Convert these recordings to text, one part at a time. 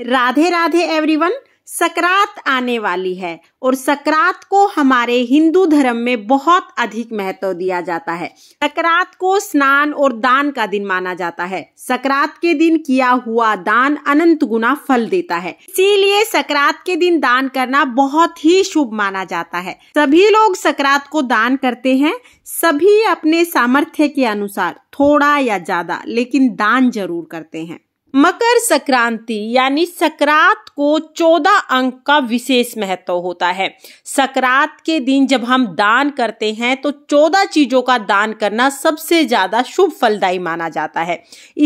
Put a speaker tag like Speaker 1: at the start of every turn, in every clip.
Speaker 1: Radhe Radhe everyone सकरात आने वाली है और सकरात को हमारे हिंदू धर्म में बहुत अधिक महत्व दिया जाता है सकरात को स्नान और दान का दिन माना जाता है सकरात के दिन किया हुआ दान अनंत गुना फल देता है इसीलिए सकरात के दिन दान करना बहुत ही शुभ माना जाता है सभी लोग सकरात को दान करते हैं सभी अपने सामर्थ्य के अनुसार थोड़ा या ज्यादा लेकिन दान जरूर करते हैं मकर संक्रांति यानी सकरात को चौदह अंक का विशेष महत्व होता है सकरात के दिन जब हम दान करते हैं तो चौदह चीजों का दान करना सबसे ज्यादा शुभ फलदायी माना जाता है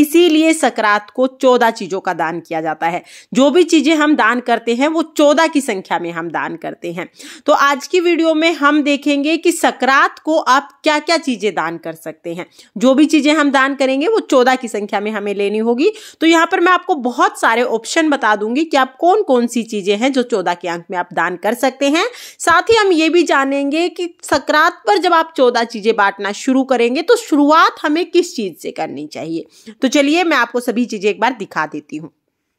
Speaker 1: इसीलिए सकरात को चौदह चीजों का दान किया जाता है जो भी चीजें हम दान करते हैं वो चौदह की संख्या में हम दान करते हैं तो आज की वीडियो में हम देखेंगे कि सकरात को आप क्या क्या चीजें दान कर सकते हैं जो भी चीजें हम दान करेंगे वो चौदह की संख्या में हमें लेनी होगी तो यहाँ पर मैं आपको बहुत सारे ऑप्शन बता दूंगी कि आप कौन कौन सी चीजें हैं जो चौदह के अंक में आप दान कर सकते हैं साथ ही हम ये भी जानेंगे कि सक्रांत पर जब आप चौदह चीजें बांटना शुरू करेंगे तो शुरुआत हमें किस चीज से करनी चाहिए तो चलिए मैं आपको सभी चीजें एक बार दिखा देती हूँ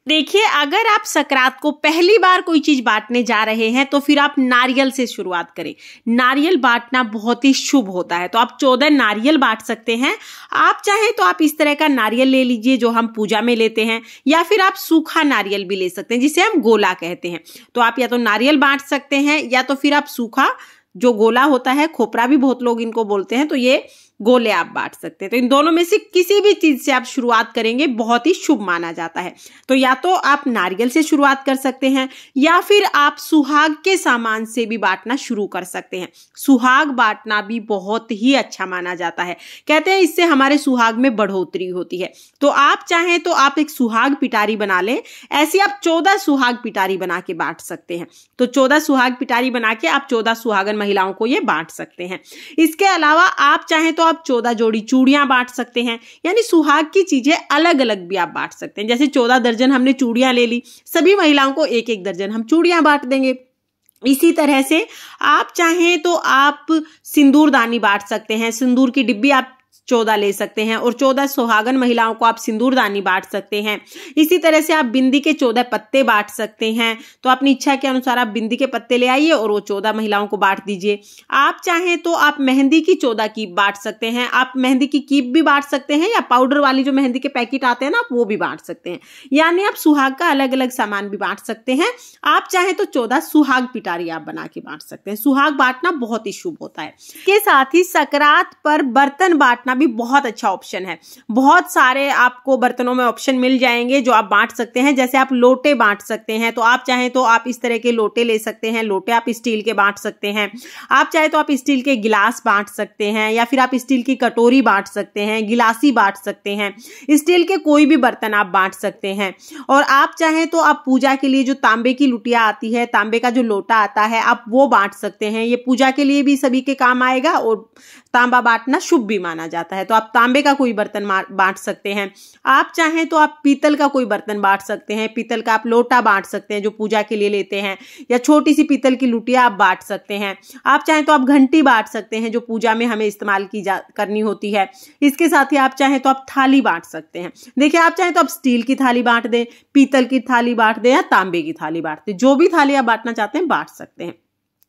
Speaker 1: देखिए अगर आप सकरात को पहली बार कोई चीज बांटने जा रहे हैं तो फिर आप नारियल से शुरुआत करें नारियल बांटना बहुत ही शुभ होता है तो आप चौदह नारियल बांट सकते हैं आप चाहे तो आप इस तरह का नारियल ले लीजिए जो हम पूजा में लेते हैं या फिर आप सूखा नारियल भी ले सकते हैं जिसे हम गोला कहते हैं तो आप या तो नारियल बांट सकते हैं या तो फिर आप सूखा जो गोला होता है खोपरा भी बहुत लोग इनको बोलते हैं तो ये गोले आप बांट सकते हैं तो इन दोनों में से किसी भी चीज से आप शुरुआत करेंगे बहुत ही शुभ माना जाता है तो या तो आप नारियल से शुरुआत कर सकते हैं या फिर आप सुहाग के सामान से भी बांटना शुरू कर सकते हैं सुहाग बांटना भी बहुत ही अच्छा माना जाता है कहते हैं इससे हमारे सुहाग में बढ़ोतरी होती है तो आप चाहें तो आप एक सुहाग पिटारी बना लें ऐसी आप चौदह सुहाग पिटारी बना के बांट सकते हैं तो चौदह सुहाग पिटारी बना के आप चौदह सुहागन महिलाओं को ये बांट सकते हैं इसके अलावा आप चाहें तो आप चौदह जोड़ी चूड़ियां बांट सकते हैं यानी सुहाग की चीजें अलग अलग भी आप बांट सकते हैं जैसे चौदह दर्जन हमने चूड़ियां ले ली सभी महिलाओं को एक एक दर्जन हम चूड़ियां बांट देंगे इसी तरह से आप चाहें तो आप सिंदूरदानी बांट सकते हैं सिंदूर की डिब्बी आप चौदह ले सकते हैं और चौदह सुहागन महिलाओं को आप सिंदूरदानी बांट सकते हैं इसी तरह से आप बिंदी के चौदह पत्ते बांट सकते हैं तो अपनी इच्छा के अनुसार आप बिंदी के पत्ते ले आइए और वो चौदह महिलाओं को बांट दीजिए आप चाहें तो आप मेहंदी की चौदह कीप बांट सकते हैं आप मेहंदी की कीप भी बांट सकते हैं या पाउडर वाली जो मेहंदी के पैकेट आते हैं ना आप वो भी बांट सकते हैं यानी आप सुहाग का अलग अलग सामान भी बांट सकते हैं आप चाहें तो चौदह सुहाग पिटारी आप बना के बांट सकते हैं सुहाग बांटना बहुत ही शुभ होता है के साथ ही सकरात पर बर्तन बांटना बांटना भी बहुत अच्छा ऑप्शन है बहुत सारे आपको बर्तनों में ऑप्शन मिल जाएंगे जो आप बांट सकते हैं जैसे आप लोटे बांट सकते हैं तो आप चाहें तो आप इस तरह के लोटे ले सकते हैं लोटे आप स्टील के बांट सकते हैं आप चाहे तो आप स्टील के गिलास बांट सकते हैं या फिर आप स्टील की कटोरी बांट सकते हैं गिलासी बांट सकते हैं स्टील के कोई भी बर्तन आप बांट सकते हैं और आप चाहें तो आप पूजा के लिए जो तांबे की लुटिया आती है तांबे का जो लोटा आता है आप वो बांट सकते हैं ये पूजा के लिए भी सभी के काम आएगा और तांबा बांटना शुभ भी माना जाता जाता है तो आप तांबे का कोई बर्तन बांट सकते हैं आप चाहें तो आप पीतल का कोई बर्तन बांट सकते हैं पीतल का आप लोटा बांट सकते हैं जो पूजा के लिए लेते हैं या छोटी सी पीतल की लुटिया आप बांट सकते हैं आप चाहें तो आप घंटी बांट सकते हैं जो पूजा में हमें इस्तेमाल की जा करनी होती है इसके साथ ही आप चाहें तो आप थाली बांट सकते हैं देखिए आप चाहें तो आप स्टील की थाली बांट दें पीतल की थाली बांट दें या तांबे की थाली बांट दें जो भी थाली आप बांटना चाहते हैं बांट सकते हैं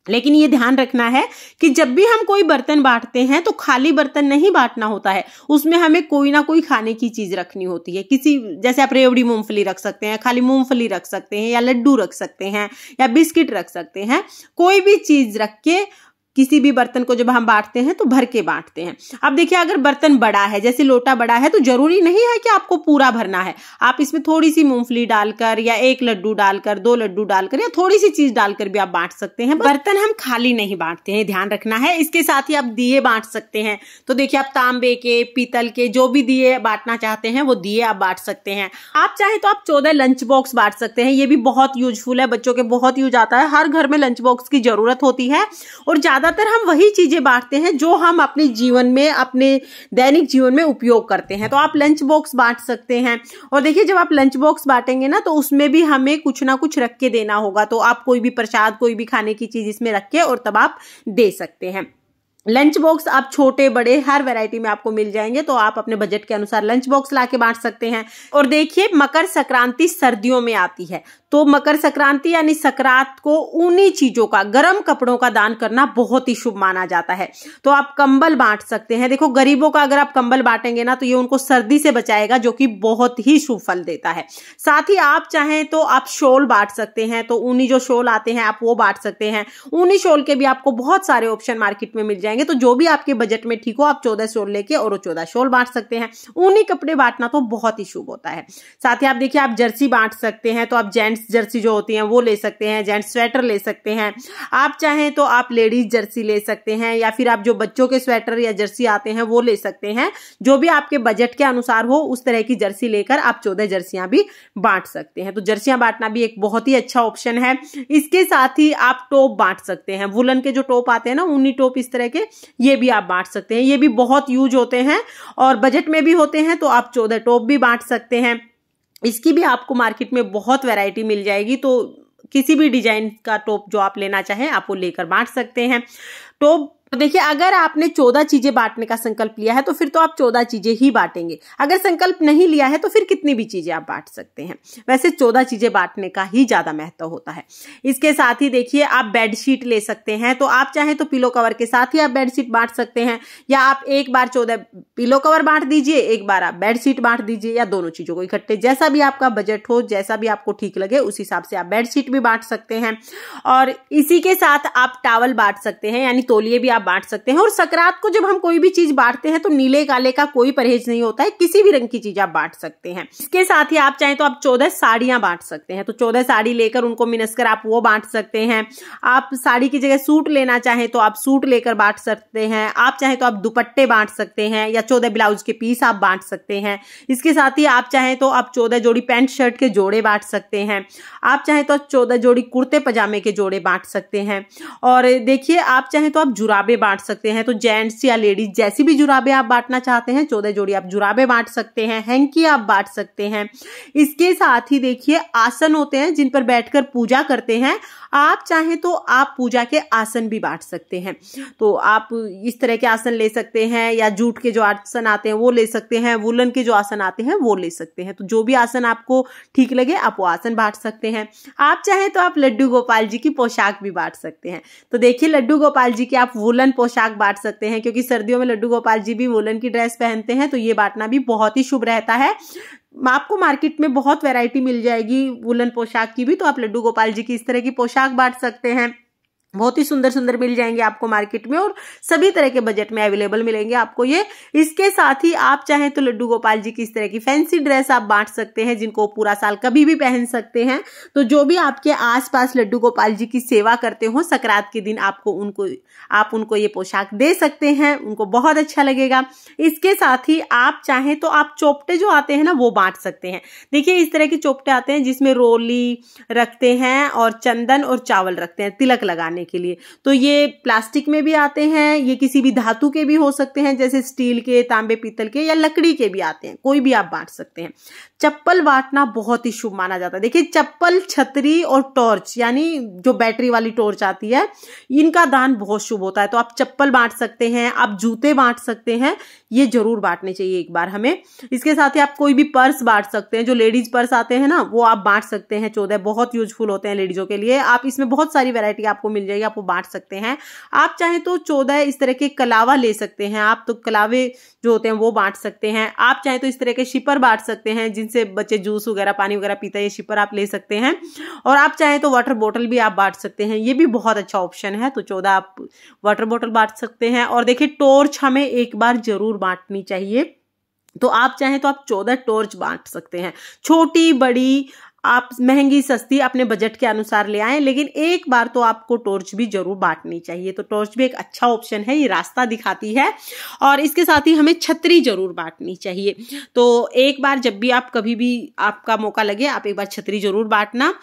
Speaker 1: लेकिन ये ध्यान रखना है कि जब भी हम कोई बर्तन बांटते हैं तो खाली बर्तन नहीं बांटना होता है उसमें हमें कोई ना कोई खाने की चीज़ रखनी होती है किसी जैसे आप रेवड़ी मूंगफली रख सकते हैं खाली मूंगफली रख सकते हैं या लड्डू रख सकते हैं या बिस्किट रख सकते हैं कोई भी चीज़ रख के किसी भी बर्तन को जब हम बांटते हैं तो भर के बांटते हैं अब देखिए अगर बर्तन बड़ा है जैसे लोटा बड़ा है तो जरूरी नहीं है कि आपको पूरा भरना है आप इसमें थोड़ी सी मूंगफली डालकर या एक लड्डू डालकर दो लड्डू डालकर या थोड़ी सी चीज डालकर भी आप बांट सकते हैं बर्तन हम खाली नहीं बांटते हैं ध्यान रखना है इसके साथ ही आप दिए बांट सकते हैं तो देखिये आप तांबे के पीतल के जो भी दिए बांटना चाहते हैं वो दिए आप बांट सकते हैं आप चाहे तो आप चौदह लंच बॉक्स बांट सकते हैं ये भी बहुत यूजफुल है बच्चों के बहुत यूज आता है हर घर में लंच बॉक्स की जरूरत होती है और ज्यादा ज़्यादातर हम वही चीज़ें बांटते हैं जो हम अपने जीवन में अपने दैनिक जीवन में उपयोग करते हैं तो आप लंच बॉक्स बांट सकते हैं और देखिए जब आप लंच बॉक्स बांटेंगे ना तो उसमें भी हमें कुछ ना कुछ रख के देना होगा तो आप कोई भी प्रसाद कोई भी खाने की चीज़ इसमें रख के और तब आप दे सकते हैं लंच बॉक्स आप छोटे बड़े हर वैरायटी में आपको मिल जाएंगे तो आप अपने बजट के अनुसार लंच बॉक्स ला के बांट सकते हैं और देखिए मकर संक्रांति सर्दियों में आती है तो मकर संक्रांति यानी सक्रांत को ऊनी चीजों का गर्म कपड़ों का दान करना बहुत ही शुभ माना जाता है तो आप कंबल बांट सकते हैं देखो गरीबों का अगर आप कंबल बांटेंगे ना तो ये उनको सर्दी से बचाएगा जो कि बहुत ही शुभ फल देता है साथ ही आप चाहें तो आप शोल बांट सकते हैं तो ऊनी जो शोल आते हैं आप वो बांट सकते हैं ऊनी शोल के भी आपको बहुत सारे ऑप्शन मार्केट में मिल जाएंगे तो जो भी आपके बजट में ठीक हो आप चौदह शोल लेके और चौदह शोल बांट सकते हैं ऊनी कपड़े बांटना तो बहुत ही शुभ होता है साथ ही आप देखिए आप जर्सी बांट सकते हैं तो आप जेंट्स जेंट्स जर्सी जो होती हैं वो ले सकते हैं जेंट्स स्वेटर ले सकते हैं आप चाहें तो आप लेडीज जर्सी ले सकते हैं या फिर आप जो बच्चों के स्वेटर या जर्सी आते हैं वो ले सकते हैं जो भी आपके बजट के अनुसार हो उस तरह की जर्सी लेकर आप चौदह जर्सियां भी बांट सकते हैं तो जर्सियां बांटना भी एक बहुत ही अच्छा ऑप्शन है इसके साथ ही आप टॉप बांट सकते हैं वुलन के जो टॉप आते हैं ना उन्नी टॉप इस तरह के ये भी आप बांट सकते हैं ये भी बहुत यूज होते हैं और बजट में भी होते हैं तो आप चौदह टॉप भी बांट सकते हैं इसकी भी आपको मार्केट में बहुत वैरायटी मिल जाएगी तो किसी भी डिजाइन का टॉप जो आप लेना चाहें आप वो लेकर बांट सकते हैं टॉप तो देखिए अगर आपने चौदह चीजें बांटने का संकल्प लिया है तो फिर तो आप चौदह चीजें ही बांटेंगे अगर संकल्प नहीं लिया है तो फिर कितनी भी चीजें आप बांट सकते हैं वैसे चौदह चीजें बांटने का ही ज्यादा महत्व होता है इसके साथ ही देखिए आप बेडशीट ले सकते हैं तो आप चाहें तो पिलो कवर के साथ ही आप बेडशीट बांट सकते हैं या आप एक बार चौदह पिलो कवर बांट दीजिए एक बार आप बेडशीट बांट दीजिए या दोनों चीजों को इकट्ठे जैसा भी आपका बजट हो जैसा भी आपको ठीक लगे उस हिसाब से आप बेडशीट भी बांट सकते हैं और इसी के साथ आप टावल बांट सकते हैं यानी तोलिए भी आप आप बांट सकते हैं और सकरात को जब हम कोई भी चीज बांटते हैं तो नीले काले का कोई परहेज नहीं होता है किसी भी रंग की चीज आप बांट सकते हैं इसके साथ ही आप चाहें तो आप चौदह साड़ियां बांट सकते हैं तो चौदह साड़ी लेकर उनको मिनस कर आप वो बांट सकते हैं आप साड़ी की जगह सूट लेना चाहें तो आप सूट लेकर बांट सकते हैं आप चाहें तो आप दुपट्टे बांट सकते हैं या चौदह ब्लाउज के पीस आप बांट सकते हैं इसके साथ ही आप चाहें तो आप चौदह जोड़ी पैंट शर्ट के जोड़े बांट सकते हैं आप चाहें तो चौदह जोड़ी कुर्ते पजामे के जोड़े बांट सकते हैं और देखिए आप चाहें तो आप जुराबे जुराबे बांट सकते हैं तो जेंट्स या लेडीज जैसी भी जुराबे आप बांटना चाहते हैं चौदह जोड़ी आप जुराबे बांट सकते हैं हैंकी आप बांट सकते हैं इसके साथ ही देखिए आसन होते हैं जिन पर बैठकर पूजा करते हैं आप चाहें तो आप पूजा के आसन भी बांट सकते हैं तो आप इस तरह के आसन ले सकते हैं या जूट के जो आसन आते हैं वो ले सकते हैं वुलन के जो आसन आते हैं वो ले सकते हैं तो जो भी आसन आपको ठीक लगे आप वो आसन बांट सकते हैं आप चाहें तो आप लड्डू गोपाल जी की पोशाक भी बांट सकते हैं तो देखिए लड्डू गोपाल जी की आप वुलन वुलन पोशाक बांट सकते हैं क्योंकि सर्दियों में लड्डू गोपाल जी भी वुलन की ड्रेस पहनते हैं तो ये बांटना भी बहुत ही शुभ रहता है आपको मार्केट में बहुत वैरायटी मिल जाएगी वुलन पोशाक की भी तो आप लड्डू गोपाल जी की इस तरह की पोशाक बांट सकते हैं बहुत ही सुंदर सुंदर मिल जाएंगे आपको मार्केट में और सभी तरह के बजट में अवेलेबल मिलेंगे आपको ये इसके साथ ही आप चाहें तो लड्डू गोपाल जी की इस तरह की फैंसी ड्रेस आप बांट सकते हैं जिनको पूरा साल कभी भी पहन सकते हैं तो जो भी आपके आसपास लड्डू गोपाल जी की सेवा करते हो सकरात के दिन आपको उनको आप उनको ये पोशाक दे सकते हैं उनको बहुत अच्छा लगेगा इसके साथ ही आप चाहें तो आप चोपटे जो आते हैं ना वो बांट सकते हैं देखिए इस तरह के चोपटे आते हैं जिसमें रोली रखते हैं और चंदन और चावल रखते हैं तिलक लगाने बनाने के लिए तो ये प्लास्टिक में भी आते हैं ये किसी भी धातु के भी हो सकते हैं जैसे स्टील के तांबे पीतल के या लकड़ी के भी आते हैं कोई भी आप बांट सकते हैं चप्पल बांटना बहुत ही शुभ माना जाता है देखिए चप्पल छतरी और टॉर्च यानी जो बैटरी वाली टॉर्च आती है इनका दान बहुत शुभ होता है तो आप चप्पल बांट सकते हैं आप जूते बांट सकते हैं ये जरूर बांटने चाहिए एक बार हमें इसके साथ ही आप कोई भी पर्स बांट सकते हैं जो लेडीज पर्स आते हैं ना वो आप बांट सकते हैं चौदह बहुत यूजफुल होते हैं लेडीजों के लिए आप इसमें बहुत सारी वेरायटी आपको मिल जाएगी आप वो बांट सकते हैं आप चाहें तो चौदह इस तरह के कलावा ले सकते हैं आप तो कलावे जो होते हैं वो बांट सकते हैं आप चाहें तो इस तरह के शिपर बांट सकते हैं जिनसे बच्चे जूस वगैरह पानी वगैरह पीते हैं ये शिपर आप ले सकते हैं और आप चाहें तो वाटर बॉटल भी आप बांट सकते हैं ये भी बहुत अच्छा ऑप्शन है तो चौदह आप वाटर बॉटल बांट सकते हैं और देखिए टॉर्च हमें एक बार जरूर बांटनी चाहिए तो आप चाहें तो आप चौदह टॉर्च बांट सकते हैं छोटी बड़ी आप महंगी सस्ती अपने बजट के अनुसार ले आए लेकिन एक बार तो आपको टॉर्च भी जरूर बांटनी चाहिए तो टॉर्च भी एक अच्छा ऑप्शन है ये रास्ता दिखाती है और इसके साथ ही हमें छतरी जरूर बांटनी चाहिए तो एक बार जब भी आप कभी भी आपका मौका लगे आप एक बार छतरी जरूर बांटना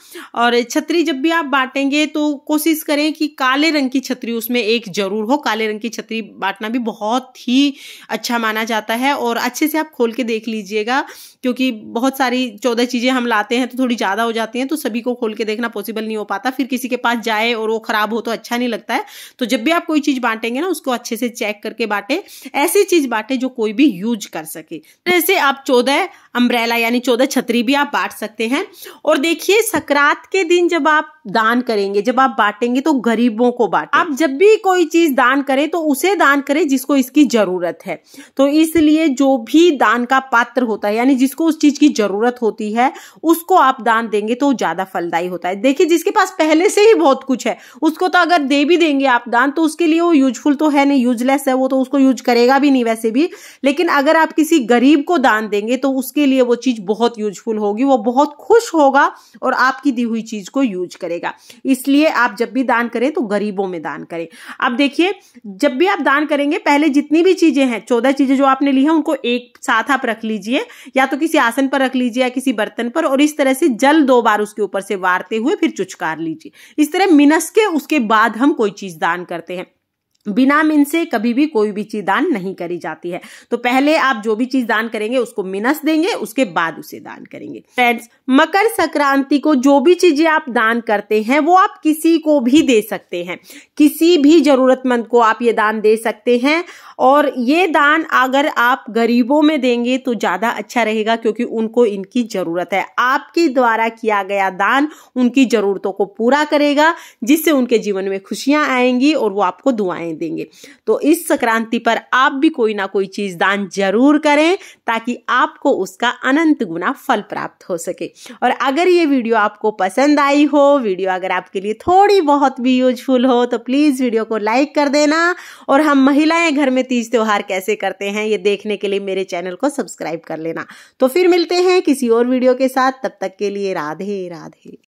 Speaker 1: और छतरी जब भी आप बांटेंगे तो कोशिश करें कि काले रंग की छतरी उसमें एक जरूर हो काले रंग की छतरी बांटना भी बहुत ही अच्छा माना जाता है और अच्छे से आप खोल के देख लीजिएगा क्योंकि बहुत सारी चौदह चीज़ें हम लाते हैं तो थोड़ी ज़्यादा हो जाती हैं तो सभी को खोल के देखना पॉसिबल नहीं हो पाता फिर किसी के पास जाए और वो ख़राब हो तो अच्छा नहीं लगता है तो जब भी आप कोई चीज़ बांटेंगे ना उसको अच्छे से चेक करके बांटें ऐसी चीज़ बांटें जो कोई भी यूज कर सके तो जैसे आप चौदह अम्ब्रेला यानी चौदह छतरी भी आप बांट सकते हैं और देखिए सकरात के दिन जब आप दान करेंगे जब आप बांटेंगे तो गरीबों को बांटें आप जब भी कोई चीज दान करें तो उसे दान करें जिसको इसकी जरूरत है तो इसलिए जो भी दान का पात्र होता है यानी जिसको उस चीज की जरूरत होती है उसको आप दान देंगे तो ज्यादा फलदायी होता है देखिए जिसके पास पहले से ही बहुत कुछ है उसको तो अगर दे भी देंगे आप दान तो उसके लिए वो यूजफुल तो है नहीं यूजलेस है वो तो उसको यूज करेगा भी नहीं वैसे भी लेकिन अगर आप किसी गरीब को दान देंगे तो उसके लिए वो चीज बहुत यूजफुल होगी वो बहुत खुश होगा और आपकी दी हुई चीज को यूज करेगा मिलेगा इसलिए आप जब भी दान करें तो गरीबों में दान करें अब देखिए जब भी आप दान करेंगे पहले जितनी भी चीजें हैं चौदह चीजें जो आपने ली है उनको एक साथ आप रख लीजिए या तो किसी आसन पर रख लीजिए या किसी बर्तन पर और इस तरह से जल दो बार उसके ऊपर से वारते हुए फिर चुचकार लीजिए इस तरह मिनस के उसके बाद हम कोई चीज दान करते हैं बिना मिन से कभी भी कोई भी चीज दान नहीं करी जाती है तो पहले आप जो भी चीज दान करेंगे उसको मिनस देंगे उसके बाद उसे दान करेंगे फ्रेंड्स मकर संक्रांति को जो भी चीजें आप दान करते हैं वो आप किसी को भी दे सकते हैं किसी भी जरूरतमंद को आप ये दान दे सकते हैं और ये दान अगर आप गरीबों में देंगे तो ज्यादा अच्छा रहेगा क्योंकि उनको इनकी जरूरत है आपके द्वारा किया गया दान उनकी जरूरतों को पूरा करेगा जिससे उनके जीवन में खुशियां आएंगी और वो आपको दुआएं देंगे तो इस संक्रांति पर आप भी कोई ना कोई चीज़ दान जरूर करें ताकि आपको उसका अनंत गुना फल प्राप्त हो सके और अगर ये वीडियो आपको पसंद आई हो वीडियो अगर आपके लिए थोड़ी बहुत भी यूजफुल हो तो प्लीज़ वीडियो को लाइक कर देना और हम महिलाएं घर में तीज त्योहार कैसे करते हैं ये देखने के लिए मेरे चैनल को सब्सक्राइब कर लेना तो फिर मिलते हैं किसी और वीडियो के साथ तब तक के लिए राधे राधे